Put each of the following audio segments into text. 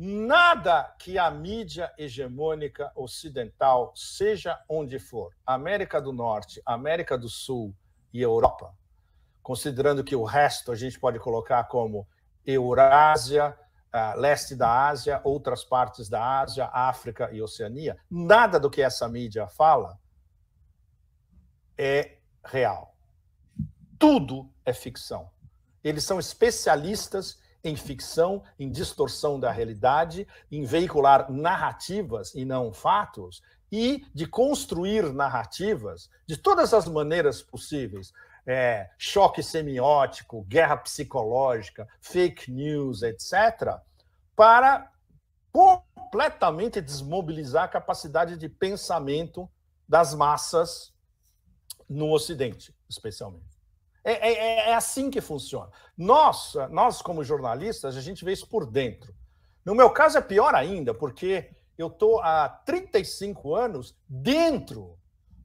Nada que a mídia hegemônica ocidental, seja onde for, América do Norte, América do Sul e Europa, considerando que o resto a gente pode colocar como Eurásia, ah, leste da Ásia, outras partes da Ásia, África e Oceania, nada do que essa mídia fala é real. Tudo é ficção. Eles são especialistas em ficção, em distorção da realidade, em veicular narrativas e não fatos, e de construir narrativas de todas as maneiras possíveis. É, choque semiótico, guerra psicológica, fake news, etc., para completamente desmobilizar a capacidade de pensamento das massas no Ocidente, especialmente. É, é, é, é, assim que funciona. Nós, nós, como jornalistas, a gente vê isso por dentro. No meu caso é pior ainda, porque eu estou há 35 anos dentro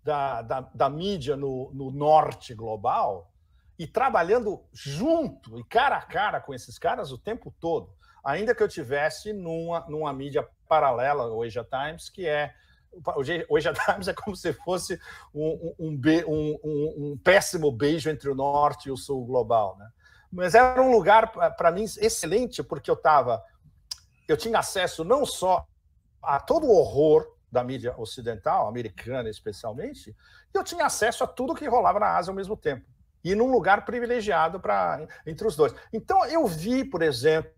da, da, da mídia no, no norte global e trabalhando junto e cara a cara com esses caras o tempo todo. Ainda que eu tivesse numa, numa mídia paralela, o Asia Times, que é o a Times é como se fosse um, um, um, um, péssimo beijo entre o norte e o sul global, né? Mas era um lugar para mim excelente porque eu tava, eu tinha acesso não só a todo o horror da mídia ocidental, americana especialmente, eu tinha acesso a tudo que rolava na Ásia ao mesmo tempo e num lugar privilegiado para entre os dois. Então eu vi, por exemplo,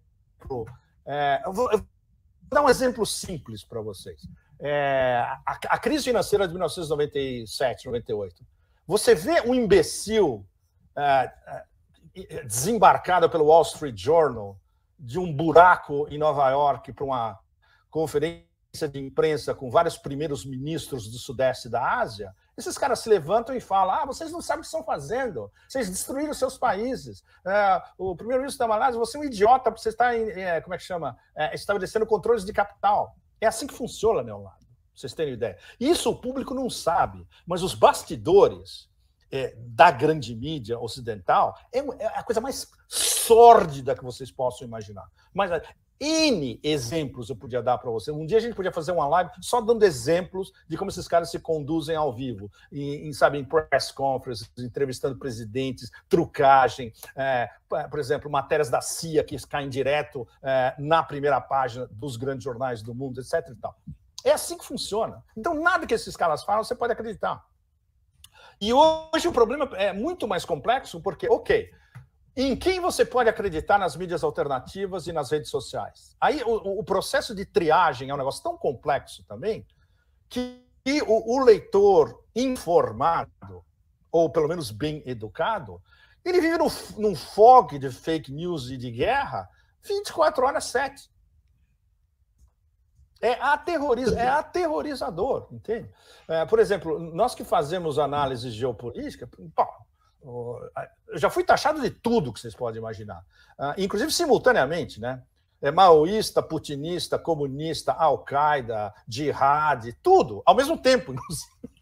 é, eu, vou, eu vou dar um exemplo simples para vocês é, a, a, crise financeira de 1997, 98. Você vê um imbecil é, é, desembarcado pelo Wall Street Journal de um buraco em Nova York para uma conferência de imprensa com vários primeiros ministros do Sudeste da Ásia, esses caras se levantam e falam: ah, vocês não sabem o que estão fazendo, vocês destruíram seus países. É, o primeiro-ministro da Malásia, você é um idiota, você está, em, é, como é que chama? É, estabelecendo controles de capital. É assim que funciona, Leonardo, pra vocês terem ideia. Isso o público não sabe, mas os bastidores é, da grande mídia ocidental é, é a coisa mais sórdida que vocês possam imaginar. Mas N exemplos eu podia dar para você. Um dia a gente podia fazer uma live só dando exemplos de como esses caras se conduzem ao vivo, em, em sabe, em press conferences, entrevistando presidentes, trucagem, é, por exemplo, matérias da CIA que caem direto é, na primeira página dos grandes jornais do mundo, etc. E tal. É assim que funciona. Então, nada que esses caras falam, você pode acreditar. E hoje o problema é muito mais complexo, porque, ok, em quem você pode acreditar nas mídias alternativas e nas redes sociais. Aí o, o processo de triagem é um negócio tão complexo também que o, o, leitor informado, ou pelo menos bem educado, ele vive no, num fog de fake news e de guerra 24 horas 7. É, aterroriz é aterrorizador, entende? É, por exemplo, nós que fazemos análises geopolítica, bom, eu já fui taxado de tudo que vocês podem imaginar, ah, inclusive simultaneamente, né? É maoísta, putinista, comunista, al-Qaeda, jihad, tudo, ao mesmo tempo, inclusive.